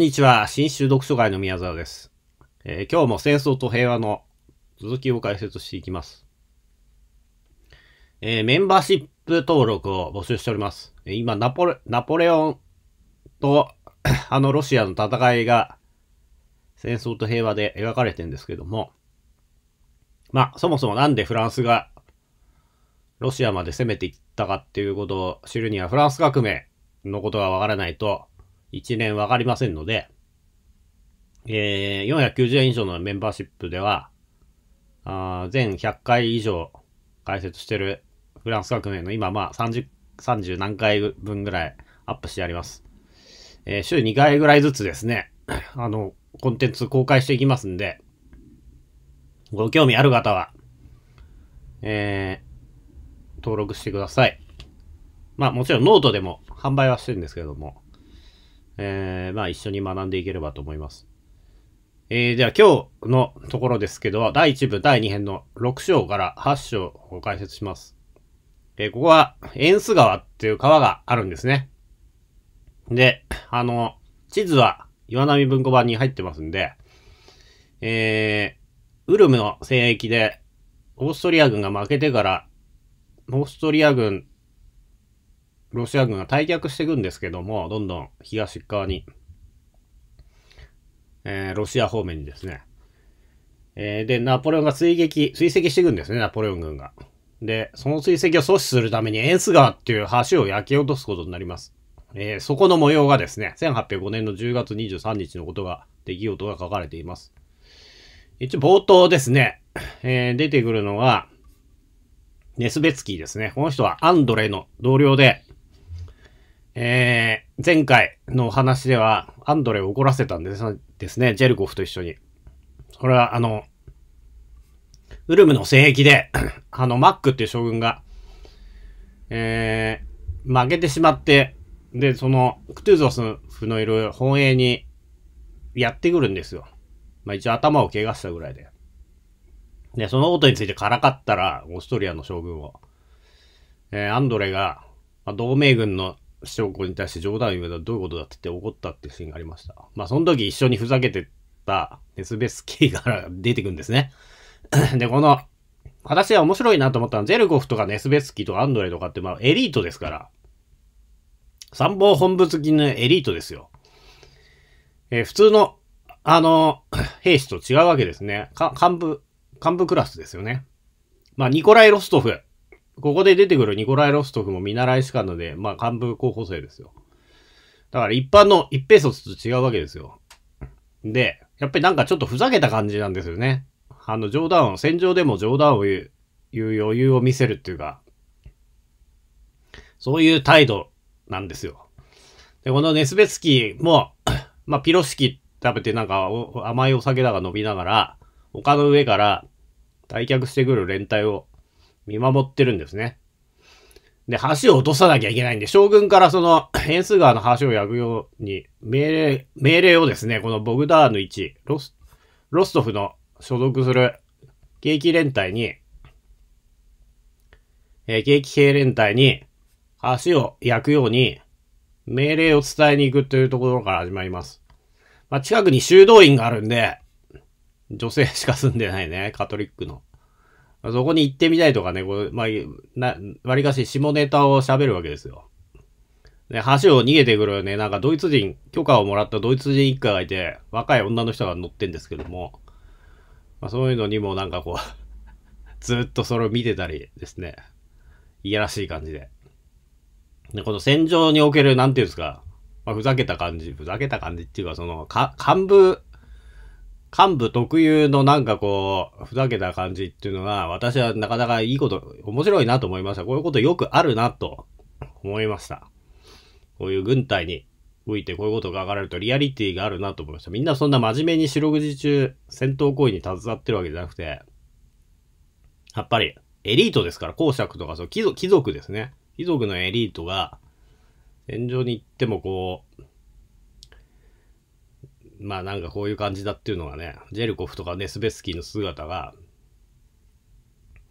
んにちは。新州読書会の宮沢です、えー、今日も戦争と平和の続きを解説していきます。えー、メンバーシップ登録を募集しております。えー、今、ナポレ、ナポレオンと あのロシアの戦いが戦争と平和で描かれてるんですけども、まあ、そもそもなんでフランスがロシアまで攻めていったかっていうことを知るにはフランス革命のことがわからないと、1年わかりませんので、えー、490円以上のメンバーシップでは、あ全100回以上解説してるフランス革命の今、まあ30、30何回分ぐらいアップしてあります。えー、週2回ぐらいずつですね、あの、コンテンツ公開していきますんで、ご興味ある方は、えー、登録してください。まあもちろんノートでも販売はしてるんですけども、えー、まあ一緒に学んでいければと思います。えー、では今日のところですけど、第1部第2編の6章から8章を解説します。えー、ここは、エンス川っていう川があるんですね。で、あの、地図は岩波文庫版に入ってますんで、えー、ウルムの戦役で、オーストリア軍が負けてから、オーストリア軍ロシア軍が退却していくんですけども、どんどん東側に、えー、ロシア方面にですね。えー、で、ナポレオンが追撃、追跡していくんですね、ナポレオン軍が。で、その追跡を阻止するためにエンス川っていう橋を焼き落とすことになります。えー、そこの模様がですね、1805年の10月23日のことが、出来事が書かれています。一応冒頭ですね、えー、出てくるのが、ネスベツキーですね。この人はアンドレの同僚で、えー、前回のお話では、アンドレを怒らせたんですですね、ジェルコフと一緒に。それは、あの、ウルムの戦役で あの、マックっていう将軍が、えー、負けてしまって、で、その、クトゥーゾスフのいる本営にやってくるんですよ。まあ一応頭を怪我したぐらいで。で、そのことについてからかったら、オーストリアの将軍を。えー、アンドレが、まあ、同盟軍の証拠に対して冗談を言うのはどういうことだってって怒ったっていうシーンがありました。まあ、その時一緒にふざけてたネスベスキーから 出てくるんですね。で、この、私は面白いなと思ったのは、ゼルゴフとかネスベスキーとかアンドレとかって、まあ、エリートですから、参謀本部付きのエリートですよ。えー、普通の、あの、兵士と違うわけですね。幹部、幹部クラスですよね。まあ、ニコライ・ロストフここで出てくるニコライ・ロストフも見習い士官ので、まあ幹部候補生ですよ。だから一般の一平卒と違うわけですよ。で、やっぱりなんかちょっとふざけた感じなんですよね。あの冗談を、戦場でも冗談を言う、言う余裕を見せるっていうか、そういう態度なんですよ。で、このネスベツキーも、まあ、ピロシキ食べてなんか甘いお酒だが飲みながら、丘の上から退却してくる連隊を見守ってるんですね。で、橋を落とさなきゃいけないんで、将軍からその、変数川の橋を焼くように、命令、命令をですね、このボグダーヌ1、ロス、ロストフの所属する景気連隊に、えー、景気兵連隊に、橋を焼くように、命令を伝えに行くというところから始まります。まあ、近くに修道院があるんで、女性しか住んでないね、カトリックの。そこに行ってみたいとかね、こうまあ、な、割かし下ネタを喋るわけですよ。で、橋を逃げてくるね、なんかドイツ人、許可をもらったドイツ人一家がいて、若い女の人が乗ってんですけども、まあ、そういうのにもなんかこう ずっとそれを見てたりですね、いやらしい感じで。で、この戦場における、なんていうんですか、まあ、ふざけた感じ、ふざけた感じっていうか、その、か、幹部幹部特有のなんかこう、ふざけた感じっていうのが、私はなかなかいいこと、面白いなと思いました。こういうことよくあるなと思いました。こういう軍隊においてこういうことががかれるとリアリティがあるなと思いました。みんなそんな真面目に四六時中戦闘行為に携わってるわけじゃなくて、やっぱりエリートですから、公爵とかそう貴族、貴族ですね。貴族のエリートが、戦場に行ってもこう、まあなんかこういう感じだっていうのがね、ジェルコフとかネスベスキーの姿が、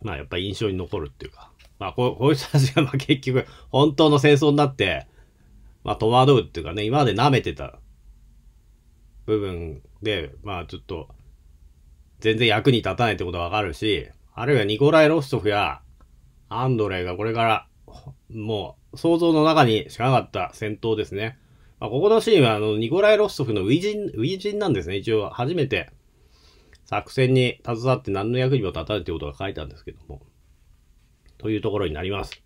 まあやっぱり印象に残るっていうか、まあこうこういう人たちがまあ結局本当の戦争になって、まあ戸惑うっていうかね、今まで舐めてた部分で、まあちょっと全然役に立たないってことはわかるし、あるいはニコライ・ロストフやアンドレイがこれからもう想像の中にしかなかった戦闘ですね。まあ、ここのシーンは、あの、ニコライ・ロストフの初陣、ジンなんですね。一応、初めて作戦に携わって何の役にも立たないということが書いたんですけども。というところになります。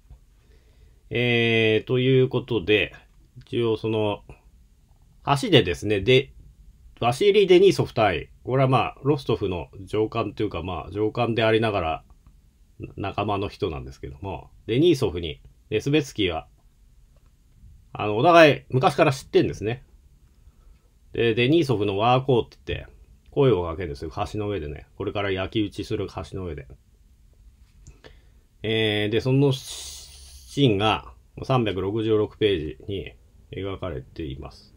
えー、ということで、一応その、橋でですね、で、ワシリー・デニーソフ対、これはまあ、ロストフの上官というかまあ、上官でありながら、仲間の人なんですけども、デニーソフに、レスベツキーはあの、お互い昔から知ってんですね。で、デニーソフのワーコーって言って、声をかけるんですよ。橋の上でね。これから焼き打ちする橋の上で。えー、で、そのシーンが366ページに描かれています。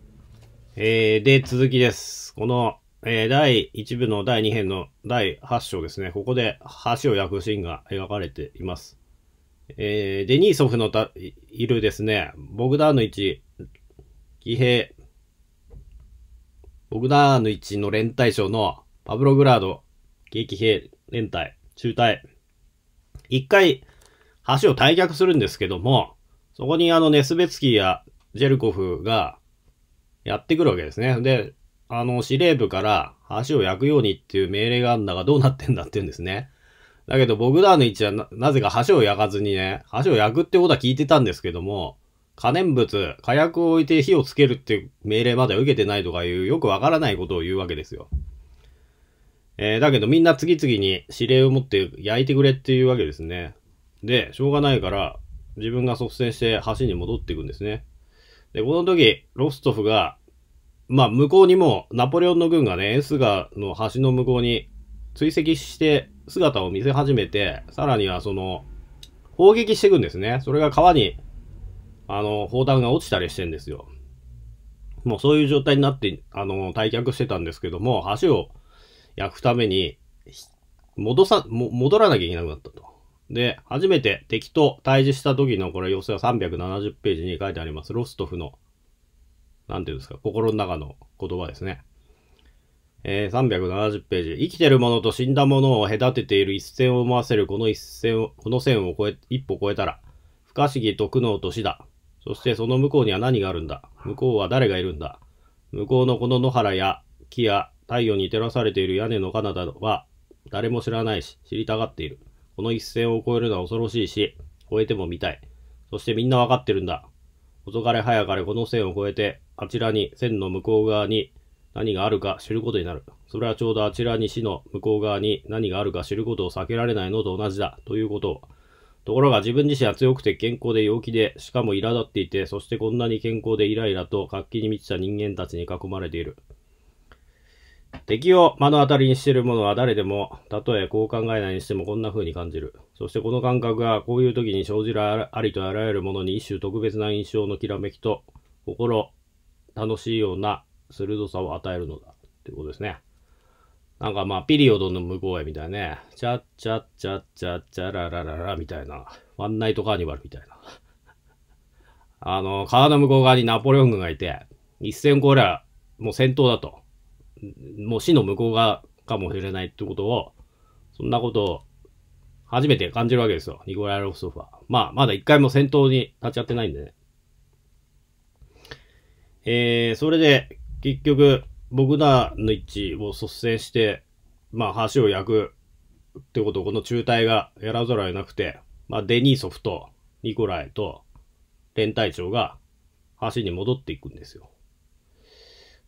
えー、で、続きです。この、えー、第1部の第2編の第8章ですね。ここで橋を焼くシーンが描かれています。えー、デニーソフのたいるですね、ボグダーヌ1、騎兵、ボグダーヌ1の連隊長のパブログラード、気兵連隊、中隊、一回橋を退却するんですけども、そこにあのネスベツキーやジェルコフがやってくるわけですね。で、あの司令部から橋を焼くようにっていう命令があるんだがどうなってんだって言うんですね。だけど、ボグダー位置はな、なぜか橋を焼かずにね、橋を焼くってことは聞いてたんですけども、可燃物、火薬を置いて火をつけるっていう命令までは受けてないとかいう、よくわからないことを言うわけですよ。えー、だけどみんな次々に指令を持って焼いてくれっていうわけですね。で、しょうがないから、自分が率先して橋に戻っていくんですね。で、この時、ロストフが、まあ、向こうにも、ナポレオンの軍がね、エンスーの橋の向こうに追跡して姿を見せ始めて、さらにはその、砲撃していくんですね。それが川に、あの、砲弾が落ちたりしてんですよ。もうそういう状態になって、あの、退却してたんですけども、橋を焼くために、戻さ、戻らなきゃいけなくなったと。で、初めて敵と対峙した時のこれ、要請は370ページに書いてあります。ロストフの、なんていうんですか、心の中の言葉ですね。えー、370ページ。生きてるものと死んだものを隔てている一線を思わせるこの一線を、この線を越え、一歩越えたら、不可思議と苦悩と死だ。そしてその向こうには何があるんだ向こうは誰がいるんだ向こうのこの野原や木や太陽に照らされている屋根の彼方は誰も知らないし知りたがっている。この一線を越えるのは恐ろしいし、越えても見たい。そしてみんなわかってるんだ。遅かれ早かれこの線を越えて、あちらに線の向こう側に何があるか知ることになる。それはちょうどあちらに死の向こう側に何があるか知ることを避けられないのと同じだということを。ところが自分自身は強くて健康で陽気で、しかも苛立っていて、そしてこんなに健康でイライラと活気に満ちた人間たちに囲まれている。敵を目の当たりにしている者は誰でも、たとえこう考えないにしてもこんな風に感じる。そしてこの感覚がこういう時に生じるありとあらゆるものに一種特別な印象のきらめきと、心楽しいような鋭さを与えるのだ。ってことですね。なんかまあ、ピリオドの向こうへみたいなね、チャッチャッチャッチャッチャララララみたいな、ワンナイトカーニバルみたいな。あの、川の向こう側にナポレオン軍がいて、一戦こりゃ、もう戦闘だと。もう死の向こう側かもしれないってことを、そんなことを初めて感じるわけですよ。ニコライ・ロフソフは。まあ、まだ一回も戦闘に立ち会ってないんでね。えー、それで、結局、僕らの位置を率先して、まあ、橋を焼くってことをこの中隊がやらざるを得なくて、まあ、デニーソフとニコライと連隊長が橋に戻っていくんですよ。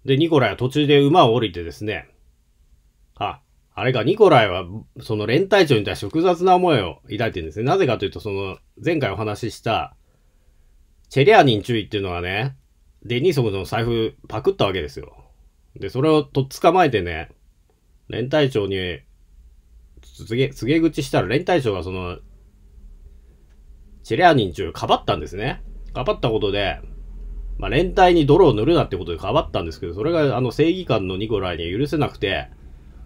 で、ニコライは途中で馬を降りてですね、あ、あれか、ニコライは、その連隊長に対して複雑な思いを抱いてるんですね。なぜかというと、その、前回お話しした、チェリアニン注意っていうのはね、で、ニーソムの財布パクったわけですよ。で、それをとっ捕まえてね、連隊長に、告げ、告げ口したら連隊長がその、チレア人中かばったんですね。かばったことで、まあ、連隊に泥を塗るなってことでかばったんですけど、それがあの正義感のニコライに許せなくて、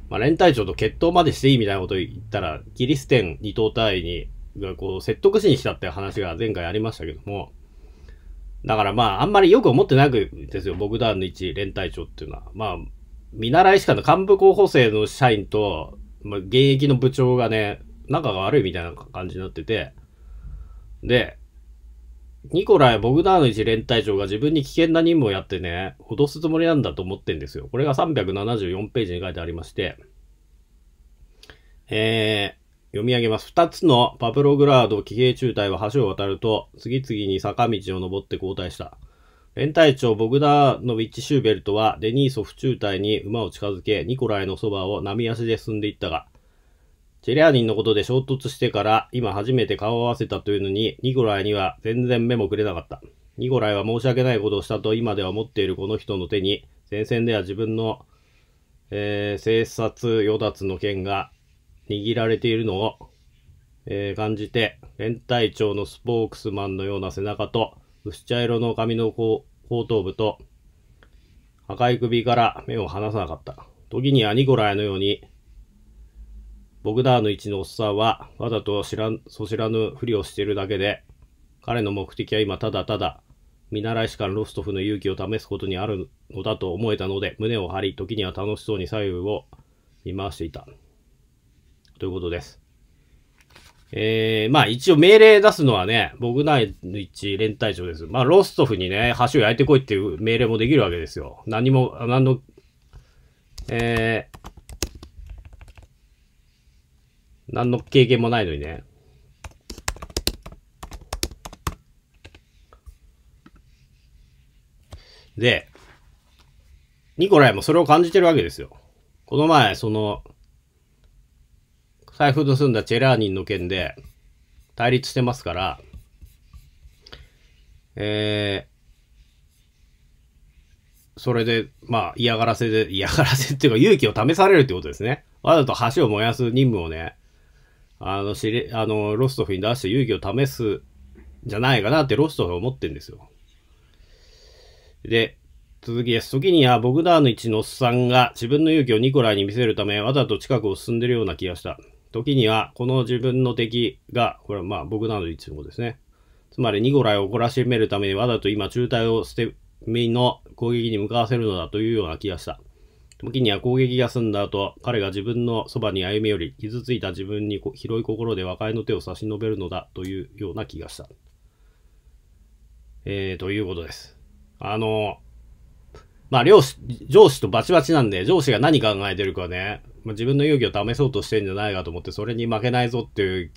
まあ、連隊長と決闘までしていいみたいなこと言ったら、キリステン二頭隊に、がこう説得しに来たって話が前回ありましたけども、だからまあ、あんまりよく思ってないですよ、ボグダーンの一連隊長っていうのは。まあ、見習いしかの幹部候補生の社員と、まあ、現役の部長がね、仲が悪いみたいな感じになってて、で、ニコライ・ボグダーノ一連隊長が自分に危険な任務をやってね、脅すつもりなんだと思ってんですよ。これが374ページに書いてありまして、えー、読み上げます。二つのパブログラード騎兵中隊は橋を渡ると、次々に坂道を登って交代した。連隊長ボグダーノビッチ・シューベルトはデニーソフ中隊に馬を近づけ、ニコライのそばを波足で進んでいったが、チェリアニンのことで衝突してから今初めて顔を合わせたというのに、ニコライには全然目もくれなかった。ニコライは申し訳ないことをしたと今では思っているこの人の手に、前線では自分の、えー、生殺与奪の剣が握られているのを、えー、感じて、連隊長のスポークスマンのような背中と、薄茶色の髪の後頭部と、赤い首から目を離さなかった。時にはニコライのように、ボグダーの一のおっさんは、わざと知らん、そ知らぬふりをしているだけで、彼の目的は今ただただ、見習い士官ロストフの勇気を試すことにあるのだと思えたので、胸を張り、時には楽しそうに左右を見回していた。ということです。えー、まあ一応命令出すのはね、僕内一連隊長です。まあロストフにね、橋を焼いてこいっていう命令もできるわけですよ。何も、何の、えー、何の経験もないのにね。で、ニコライもそれを感じてるわけですよ。この前、その、財布盗んだチェラーニンの件で対立してますから、えー、それで、まあ、嫌がらせで、嫌がらせっていうか、勇気を試されるってことですね。わざと橋を燃やす任務をね、あの、知れ、あの、ロストフに出して勇気を試すじゃないかなってロストフは思ってんですよ。で、続きです。時にはボグダーヌ一のおっさんが自分の勇気をニコライに見せるため、わざと近くを進んでるような気がした。時には、この自分の敵が、これはまあ僕などいつもですね。つまり、ニゴライを怒らしめるためにわざと今、中隊を捨て身の攻撃に向かわせるのだというような気がした。時には攻撃が済んだ後、彼が自分のそばに歩み寄り、傷ついた自分に広い心で和解の手を差し伸べるのだというような気がした。えー、ということです。あの、まあ、両師、上司とバチバチなんで、上司が何考えてるかね、まあ、自分の勇気を試そうとしてんじゃないかと思って、それに負けないぞっていう、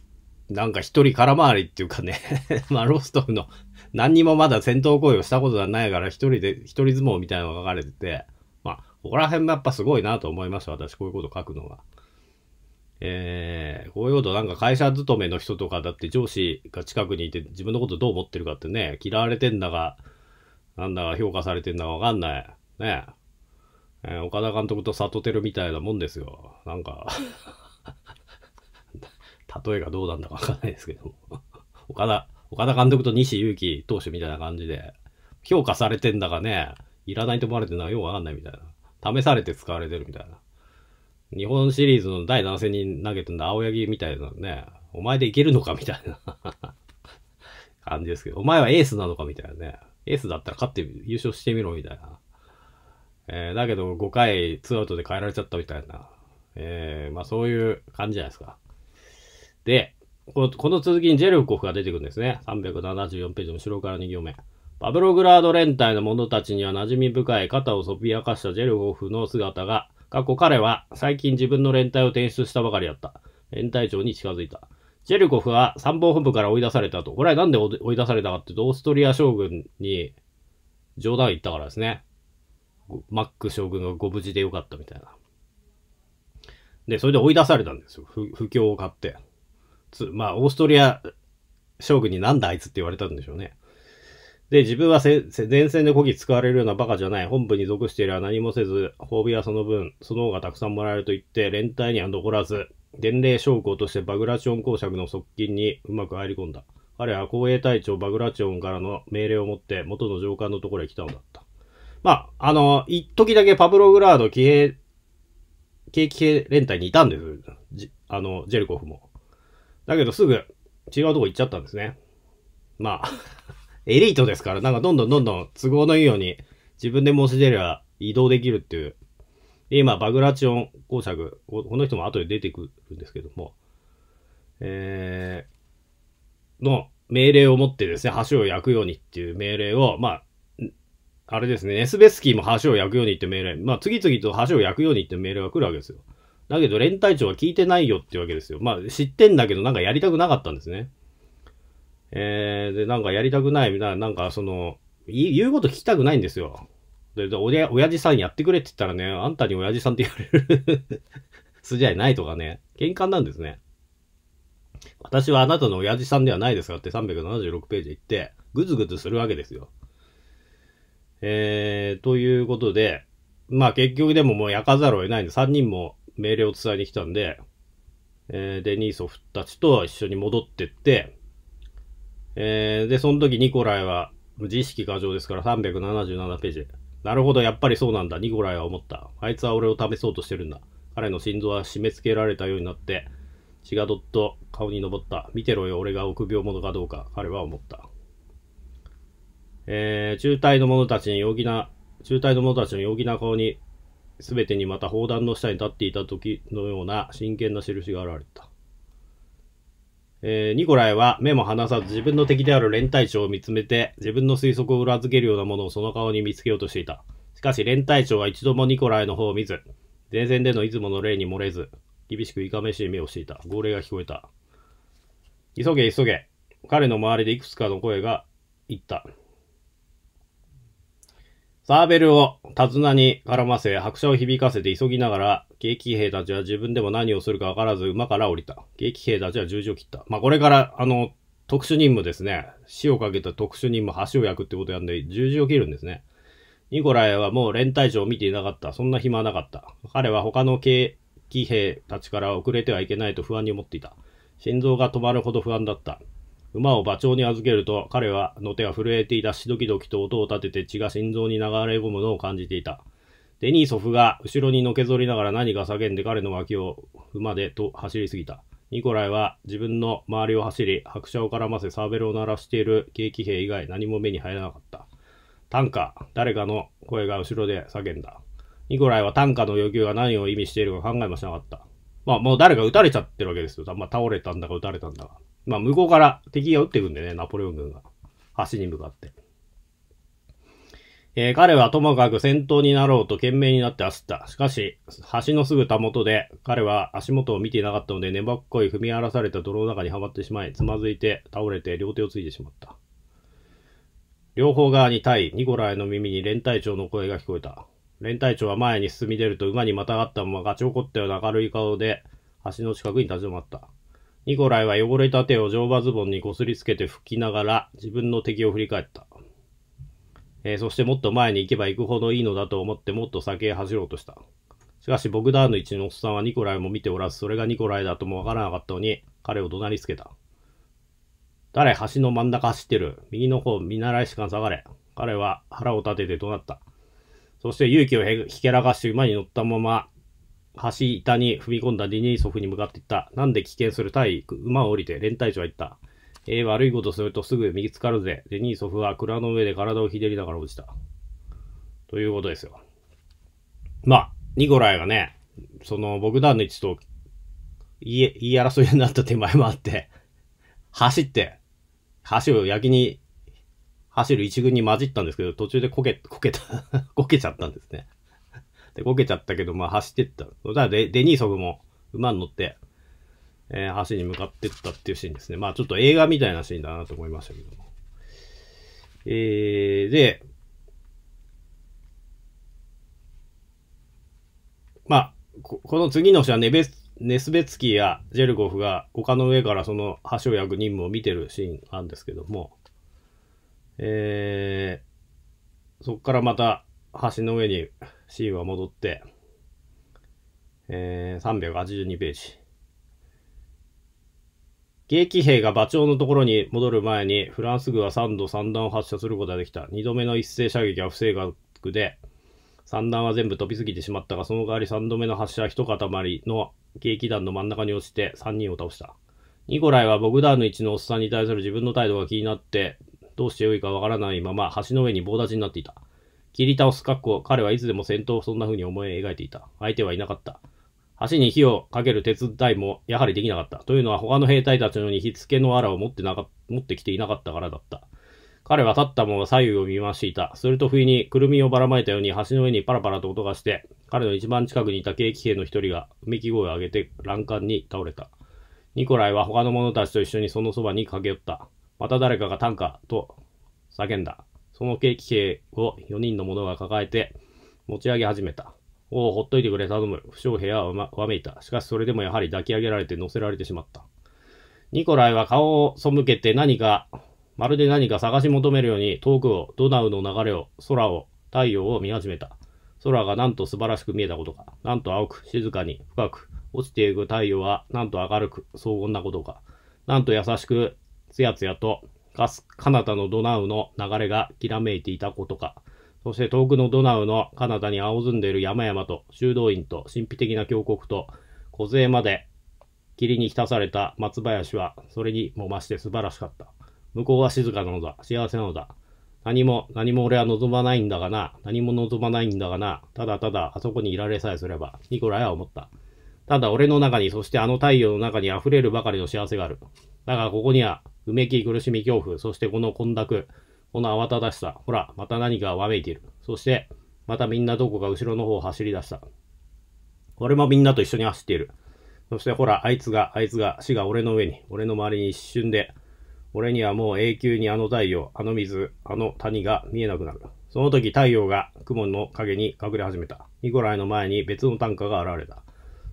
なんか一人空回りっていうかね まあロストフの何にもまだ戦闘行為をしたことがないから、一人で、一人相撲みたいなのが書かれてて、まあ、ここら辺もやっぱすごいなと思いました、私、こういうこと書くのが。えー、こういうことなんか会社勤めの人とかだって上司が近くにいて自分のことどう思ってるかってね、嫌われてんだが、なんだか評価されてんだかわかんない。ねえー、岡田監督と里輝みたいなもんですよ。なんか 例えがどうなんだかわかんないですけども岡田、岡田監督と西祐希投手みたいな感じで、評価されてんだかね、いらないと思われてるのはようわかんないみたいな。試されて使われてるみたいな。日本シリーズの第7戦に投げてんだ青柳みたいなね、お前でいけるのかみたいな 感じですけど、お前はエースなのかみたいなね。エースだったら勝って優勝してみろみたいな。えー、だけど5回ツーアウトで変えられちゃったみたいな、えー、まあそういう感じじゃないですか。で、この続きにジェルコフが出てくるんですね。374ページの後ろから2行目。パブログラード連隊の者たちには馴染み深い肩をそびやかしたジェルコフの姿が、過去彼は最近自分の連隊を転出したばかりだった。連隊長に近づいた。ジェルコフは参謀本部から追い出されたと。これはなんで追い出されたかっていうと、オーストリア将軍に冗談言ったからですね。マック将軍がご無事でよかったみたいな。で、それで追い出されたんですよ。不況を買って。つ、まあ、オーストリア将軍になんだあいつって言われたんでしょうね。で、自分は前線でこぎ使われるような馬鹿じゃない。本部に属していれば何もせず、褒美はその分、その方がたくさんもらえると言って、連帯には残らず、伝令将校としてバグラチオン公爵の側近にうまく入り込んだ。彼は公営隊長バグラチオンからの命令を持って元の上官のところへ来たのだ。まあ、あの、一時だけパブロ・グラード騎兵、景気系連隊にいたんです。あの、ジェルコフも。だけどすぐ違うとこ行っちゃったんですね。まあ、エリートですから、なんかどんどんどんどん都合のいいように自分で申し出りゃ移動できるっていう。で、今、バグラチオン公爵、この人も後で出てくるんですけども、えー、の命令を持ってですね、橋を焼くようにっていう命令を、まあ、あれですね、エスベスキーも橋を焼くようにって命令、まあ次々と橋を焼くようにって命令が来るわけですよ。だけど連隊長は聞いてないよってわけですよ。まあ知ってんだけどなんかやりたくなかったんですね。えー、で、なんかやりたくないみたいな、なんかその、言うこと聞きたくないんですよ。で、で親、親父さんやってくれって言ったらね、あんたに親父さんって言われる 筋合いないとかね、喧嘩なんですね。私はあなたの親父さんではないですかって376ページ言って、ぐずぐずするわけですよ。えー、ということで、まあ結局でももう焼かざるを得ないんで、3人も命令を伝えに来たんで、えー、デニーソフたちと一緒に戻ってって、えー、で、その時ニコライは、自意識過剰ですから377ページ。なるほど、やっぱりそうなんだ、ニコライは思った。あいつは俺を試そうとしてるんだ。彼の心臓は締め付けられたようになって、血がどっと顔に上った。見てろよ、俺が臆病者かどうか、彼は思った。えー、中隊の者たちに陽気な、中隊の者たちの陽気な顔に、すべてにまた砲弾の下に立っていた時のような真剣な印が現れた。えー、ニコライは目も離さず自分の敵である連隊長を見つめて、自分の推測を裏付けるようなものをその顔に見つけようとしていた。しかし連隊長は一度もニコライの方を見ず、前線でのいつもの例に漏れず、厳しくいかめしい目をしていた。号令が聞こえた。急げ急げ。彼の周りでいくつかの声が言った。サーベルを手綱に絡ませ、拍車を響かせて急ぎながら、景気兵たちは自分でも何をするかわからず馬から降りた。景気兵たちは十字を切った。まあ、これから、あの、特殊任務ですね。死をかけた特殊任務、橋を焼くってことやんで、十字を切るんですね。ニコライはもう連隊長を見ていなかった。そんな暇はなかった。彼は他の景気兵たちから遅れてはいけないと不安に思っていた。心臓が止まるほど不安だった。馬を馬長に預けると、彼はの手が震えていたし、ドキドキと音を立てて血が心臓に流れ込むのを感じていた。デニーソフが後ろにのけぞりながら何か叫んで彼の脇を馬でと走りすぎた。ニコライは自分の周りを走り、拍車を絡ませサーベルを鳴らしている景気兵以外何も目に入らなかった。短歌、誰かの声が後ろで叫んだ。ニコライは短歌の要求が何を意味しているか考えもしなかった。まあもう誰か撃たれちゃってるわけですよ。まあ倒れたんだか撃たれたんだか。まあ、向こうから敵が撃ってくんでね、ナポレオン軍が。橋に向かって。えー、彼はともかく戦闘になろうと懸命になって走った。しかし、橋のすぐたもとで、彼は足元を見ていなかったので、粘っこい踏み荒らされた泥の中にはまってしまい、つまずいて倒れて両手をついてしまった。両方側に対、ニコライの耳に連隊長の声が聞こえた。連隊長は前に進み出ると馬にまたがったままガチ怒ったような明るい顔で橋の近くに立ち止まった。ニコライは汚れた手を乗馬ズボンにこすりつけて拭きながら自分の敵を振り返った。えー、そしてもっと前に行けば行くほどいいのだと思ってもっと先へ走ろうとした。しかし、ボグダーヌ一のおっさんはニコライも見ておらず、それがニコライだともわからなかったのに、彼を怒鳴りつけた。誰、橋の真ん中走ってる。右の方、見習い士官下がれ。彼は腹を立てて怒鳴った。そして勇気をひけらかし馬に乗ったまま、橋板に踏み込んだデニーソフに向かっていった。なんで危険する対馬を降りて、連隊長は言った。えー、悪いことするとすぐ見つかるぜ。デニーソフは蔵の上で体をひねりながら落ちた。ということですよ。まあ、ニコライがね、その、ボグダンの位置と言い、言い争いになった手前もあって、走って、橋を焼きに、走る一軍に混じったんですけど、途中でこけ、こけた、こけちゃったんですね。で、こけちゃったけど、まあ走ってった。そしたらデデニーソグも馬に乗って、えー、橋に向かってったっていうシーンですね。まあちょっと映画みたいなシーンだなと思いましたけども。えー、で、まあ、この次の詩はネベネスベツキーやジェルゴフが丘の上からその橋を焼く任務を見てるシーンなんですけども、えー、そこからまた橋の上に C は戻って、えー、382ページ。撃兵が馬長のところに戻る前に、フランス軍は3度3弾を発射することができた。2度目の一斉射撃は不正確で、3弾は全部飛びすぎてしまったが、その代わり3度目の発射は一塊の撃団の真ん中に落ちて3人を倒した。ニコライはボグダーヌ一のおっさんに対する自分の態度が気になって、どうしてよいかわからないまま橋の上に棒立ちになっていた。切り倒す、かっこ、彼はいつでも戦闘をそんな風に思い描いていた。相手はいなかった。橋に火をかける手伝いもやはりできなかった。というのは他の兵隊たちのに火付けの藁を持ってなか、持ってきていなかったからだった。彼は立ったまま左右を見回していた。すると不意にくるみをばらまいたように橋の上にパラパラと音がして、彼の一番近くにいた景気兵の一人がうめき声を上げて欄干に倒れた。ニコライは他の者たちと一緒にそのそばに駆け寄った。また誰かが短歌と叫んだ。その景気兵を4人の者が抱えて持ち上げ始めた。おお、ほっといてくれ、頼む。不祥兵はわめいた。しかしそれでもやはり抱き上げられて乗せられてしまった。ニコライは顔を背けて何か、まるで何か探し求めるように遠くを、ドナウの流れを、空を、太陽を見始めた。空がなんと素晴らしく見えたことか。なんと青く、静かに、深く、落ちていく太陽はなんと明るく、荘厳なことか。なんと優しく、つやつやとかす、カナダのドナウの流れがきらめいていたことか、そして遠くのドナウのカナダに青ずんでいる山々と修道院と神秘的な峡谷と小勢まで霧に浸された松林はそれにも増して素晴らしかった。向こうは静かなのだ。幸せなのだ。何も、何も俺は望まないんだがな。何も望まないんだがな。ただただあそこにいられさえすれば、ニコライは思った。ただ俺の中に、そしてあの太陽の中に溢れるばかりの幸せがある。だがここにはうめき苦しみ恐怖、そしてこの混濁、この慌ただしさ、ほら、また何かわめいている。そして、またみんなどこか後ろの方を走り出した。俺もみんなと一緒に走っている。そしてほら、あいつが、あいつが、死が俺の上に、俺の周りに一瞬で、俺にはもう永久にあの太陽、あの水、あの谷が見えなくなる。その時太陽が雲の影に隠れ始めた。ニコライの前に別の短歌が現れた。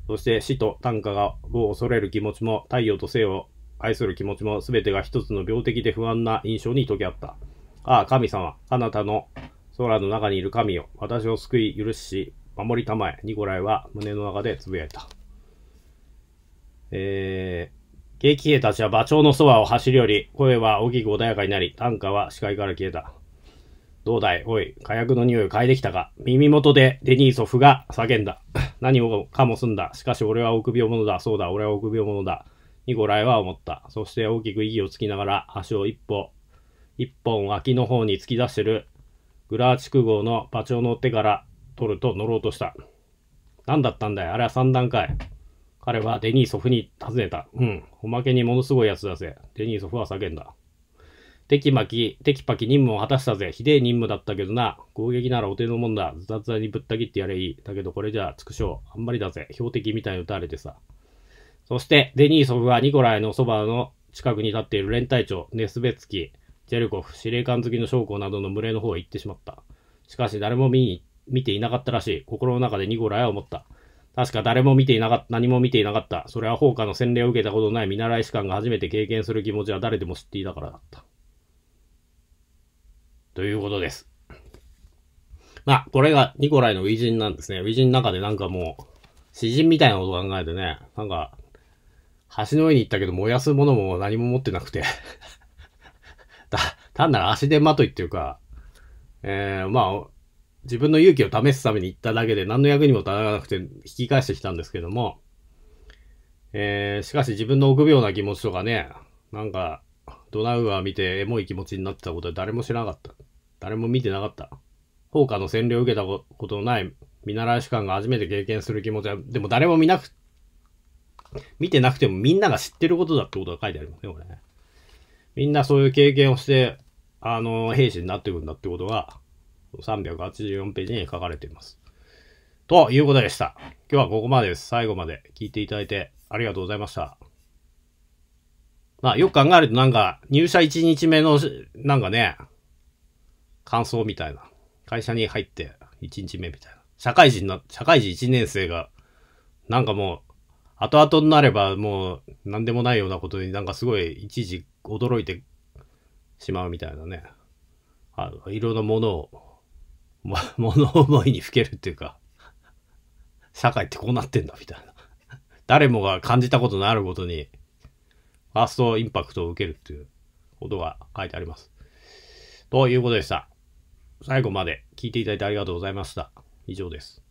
そして死と短歌を恐れる気持ちも太陽と生を愛する気持ちも全てが一つの病的で不安な印象に溶け合った。ああ、神様、あなたの空の中にいる神よ、私を救い、許し、守りたまえ、ニコライは胸の中でつぶやいた。えー、激兵たちは馬長のそばを走り寄り、声は大きく穏やかになり、短歌は視界から消えた。どうだいおい、火薬の匂いを嗅いできたか耳元でデニーソフが叫んだ。何をかも済んだ。しかし俺は臆病者だ。そうだ、俺は臆病者だ。ニコライは思った。そして大きく息をつきながら、足を一歩、一本脇の方に突き出してる、グラーチク号のパチョの手から取ると乗ろうとした。何だったんだよ、あれは三段階。彼はデニーソフに尋ねた。うん、おまけにものすごいやつだぜ。デニーソフは叫んだ。テキマキ、テキパキ任務を果たしたぜ。ひでえ任務だったけどな。攻撃ならお手のもんだ。ズタズタにぶった切ってやれいい。だけどこれじゃあ、つくしょう。あんまりだぜ。標的みたいに撃たれてさ。そして、デニーソフはニコライのそばの近くに立っている連隊長、ネスベツキ、ジェルコフ、司令官好きの将校などの群れの方へ行ってしまった。しかし、誰も見に、見ていなかったらしい。心の中でニコライは思った。確か誰も見ていなかった、何も見ていなかった。それは放火の洗礼を受けたことのない見習い士官が初めて経験する気持ちは誰でも知っていたからだった。ということです。まあ、これがニコライの偉人なんですね。偉人の中でなんかもう、詩人みたいなこと考えてね、なんか、橋の上に行ったけど燃やすものも何も持ってなくて だ、単なる足手まといっていうか、えー、まあ、自分の勇気を試すために行っただけで何の役にも立たなくて引き返してきたんですけども、えー、しかし自分の臆病な気持ちとかね、なんか、ドナウアー見てエモい気持ちになってたことは誰も知らなかった。誰も見てなかった。放火の占領を受けたことのない見習い主観が初めて経験する気持ちは、でも誰も見なく見てなくてもみんなが知ってることだってことが書いてありますね、これね。みんなそういう経験をして、あの、兵士になっていくんだってことが、384ページに書かれています。ということでした。今日はここまでです。最後まで聞いていただいてありがとうございました。まあ、よく考えるとなんか、入社1日目の、なんかね、感想みたいな。会社に入って1日目みたいな。社会人な、社会人1年生が、なんかもう、後々になればもう何でもないようなことになんかすごい一時驚いてしまうみたいなね。あいろんなものを、ま、物思いにふけるっていうか、社会ってこうなってんだみたいな。誰もが感じたことのあることに、ファーストインパクトを受けるっていうことが書いてあります。ということでした。最後まで聞いていただいてありがとうございました。以上です。